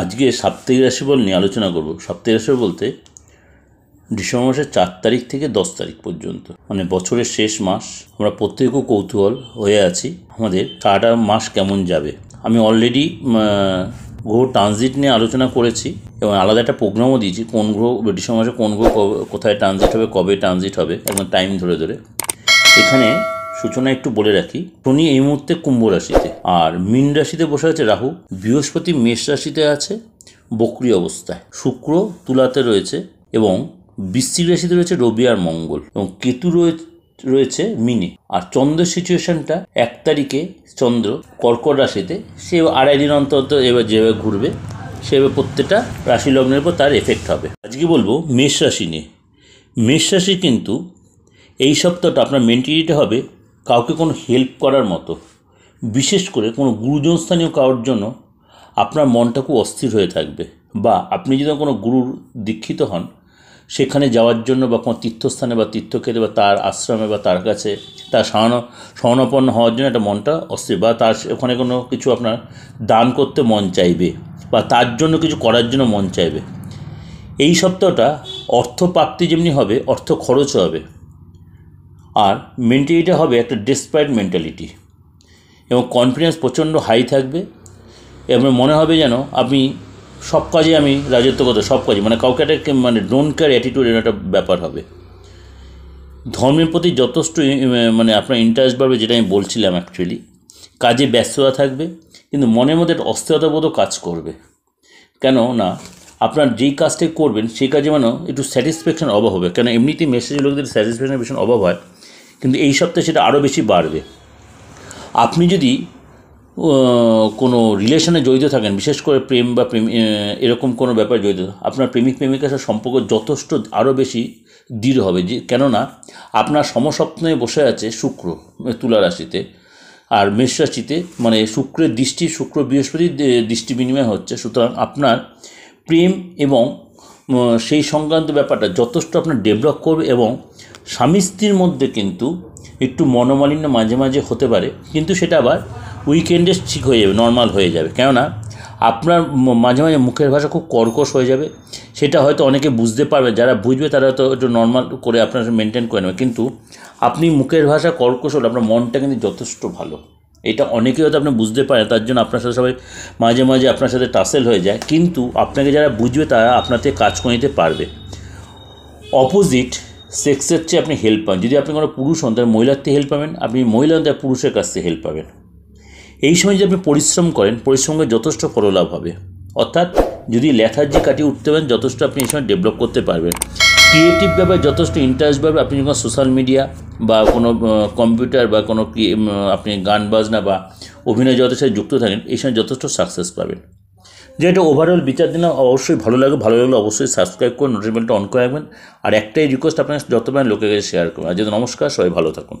আজকে সাপ্তাহিক বল নিয়ে আলোচনা করব সাপ্তাহিক রাশি বলতে ডিসেম্বর মাসের চার তারিখ থেকে দশ তারিখ পর্যন্ত মানে বছরের শেষ মাস আমরা প্রত্যেক কৌতূহল হয়ে আছি আমাদের সারাটা মাস কেমন যাবে আমি অলরেডি গ্রহ ট্রানজিট নিয়ে আলোচনা করেছি এবং আলাদা একটা প্রোগ্রামও দিয়েছি কোন গ্রহ ডিসেম্বর মাসে কোন গ্রহ কোথায় ট্রানজিট হবে কবে ট্রানজিট হবে একদম টাইম ধরে ধরে এখানে সূচনা একটু বলে রাখি শনি এই মুহূর্তে কুম্ভ রাশিতে আর মীন রাশিতে বসে আছে রাহু বৃহস্পতি মেষ রাশিতে আছে বক্রি অবস্থায় শুক্র তুলাতে রয়েছে এবং বৃশ্চিক রাশিতে রয়েছে রবি আর মঙ্গল এবং কেতু রয়েছে রয়েছে মিনি আর চন্দ্র সিচুয়েশনটা এক তারিখে চন্দ্র কর্কট রাশিতে সে আড়াই দিন অন্তর এবার যেভাবে ঘুরবে সেভাবে প্রত্যেকটা রাশি লগ্নের উপর তার এফেক্ট হবে আজকে বলবো মেষ রাশি নিয়ে মেষ রাশি কিন্তু এই সপ্তাহটা আপনার মেন্টালিটি হবে কাউকে কোনো হেল্প করার মতো বিশেষ করে কোনো গুরুজনস্থানীয় কারোর জন্য আপনার মনটা খুব অস্থির হয়ে থাকবে বা আপনি যদি কোনো গুরুর দীক্ষিত হন সেখানে যাওয়ার জন্য বা কোনো তীর্থস্থানে বা তীর্থক্ষেত্রে বা তার আশ্রমে বা তার কাছে তার শরণ শরণাপন্ন হওয়ার জন্য একটা মনটা অস্থির বা তার ওখানে কোনো কিছু আপনার দান করতে মন চাইবে বা তার জন্য কিছু করার জন্য মন চাইবে এই সপ্তাহটা অর্থ প্রাপ্তি যেমনি হবে অর্থ খরচ হবে আর মেন্টালিটি হবে একটা ডিসপ্রাইড মেন্টালিটি এবং কনফিডেন্স প্রচণ্ড হাই থাকবে এবং মনে হবে যেন আপনি সব কাজে আমি রাজত্ব করতে সব কাজে মানে কাউকে একটা মানে ডোন্ট কেয়ার অ্যাটিটিউড এর একটা ব্যাপার হবে ধর্মের প্রতি যথেষ্ট মানে আপনার ইন্টারেস্ট বাড়বে যেটা আমি বলছিলাম অ্যাকচুয়ালি কাজে ব্যস্ততা থাকবে কিন্তু মনের মধ্যে একটা অস্থিরতা বোধও কাজ করবে কেন না আপনার যেই কাজটি করবেন সেই কাজে মানে একটু স্যাটিসফ্যাকশন অভাব হবে কেন এমনিতেই মেসেজের লোকদের স্যাটিসফ্যাকশন ভীষণ অভাব হয় কিন্তু এই সপ্তাহে সেটা আরও বেশি বাড়বে আপনি যদি কোনো রিলেশনে জড়িত থাকেন বিশেষ করে প্রেম বা প্রেম এরকম কোনো ব্যাপারে জড়িত আপনার প্রেমিক প্রেমিকার সাথে সম্পর্ক যথেষ্ট আরও বেশি দৃঢ় হবে যে কেননা আপনার সমস্বপ্নে বসে আছে শুক্র তুলা রাশিতে আর মেষ রাশিতে মানে শুক্রের দৃষ্টি শুক্র বৃহস্পতির দৃষ্টি বিনিময় হচ্ছে সুতরাং আপনার প্রেম এবং সেই সংক্রান্ত ব্যাপারটা যথেষ্ট আপনার ডেভেলপ করবে এবং স্বামী স্ত্রীর মধ্যে কিন্তু একটু মনোমালিন্য মাঝে মাঝে হতে পারে কিন্তু সেটা আবার উইকেন্ডে ঠিক হয়ে যাবে নর্মাল হয়ে যাবে কেননা আপনার মাঝে মাঝে মুখের ভাষা খুব কর্কশ হয়ে যাবে সেটা হয়তো অনেকে বুঝতে পারবে যারা বুঝবে তারা হয়তো একটু নর্মাল করে আপনার মেনটেন করে নেবে কিন্তু আপনি মুখের ভাষা কর্কশ হলে আপনার মনটা কিন্তু যথেষ্ট ভালো এটা অনেকে হয়তো আপনি বুঝতে পারে তার জন্য আপনার সাথে সবাই মাঝে মাঝে আপনার সাথে টাসেল হয়ে যায় কিন্তু আপনাকে যারা বুঝবে তারা আপনার থেকে কাজ করে নিতে পারবে অপোজিট সেক্সের চেয়ে আপনি হেল্প পান যদি আপনি কোনো পুরুষ হন তাহলে মহিলার থেকে হেল্প পাবেন আপনি মহিলা হন তাহলে পুরুষের কাছ থেকে হেল্প পাবেন এই সময় যদি আপনি পরিশ্রম করেন পরিশ্রমে যথেষ্ট ফললাভ হবে অর্থাৎ যদি লেথার্জি কাটিয়ে উঠতে পারেন যথেষ্ট আপনি এই সময় ডেভেলপ করতে পারবেন ক্রিয়েটিভভাবে যথেষ্ট ইন্টারেস্ট পাবে আপনি যখন সোশ্যাল মিডিয়া বা কোনো কম্পিউটার বা কোনো আপনি গান বাজনা বা অভিনয় জগতের সাথে যুক্ত থাকেন এই সময় যথেষ্ট সাকসেস পাবেন যেটা ওভারঅল বিচার দিলাম অবশ্যই ভালো লাগে ভালো লাগলে অবশ্যই সাবস্ক্রাইব করে নোটিফিকেশনটা অন করে রাখবেন আর একটাই রিকোয়েস্ট আপনার যত পারেন লোকের কাছে শেয়ার করুন আর যদি নমস্কার সবাই ভালো থাকুন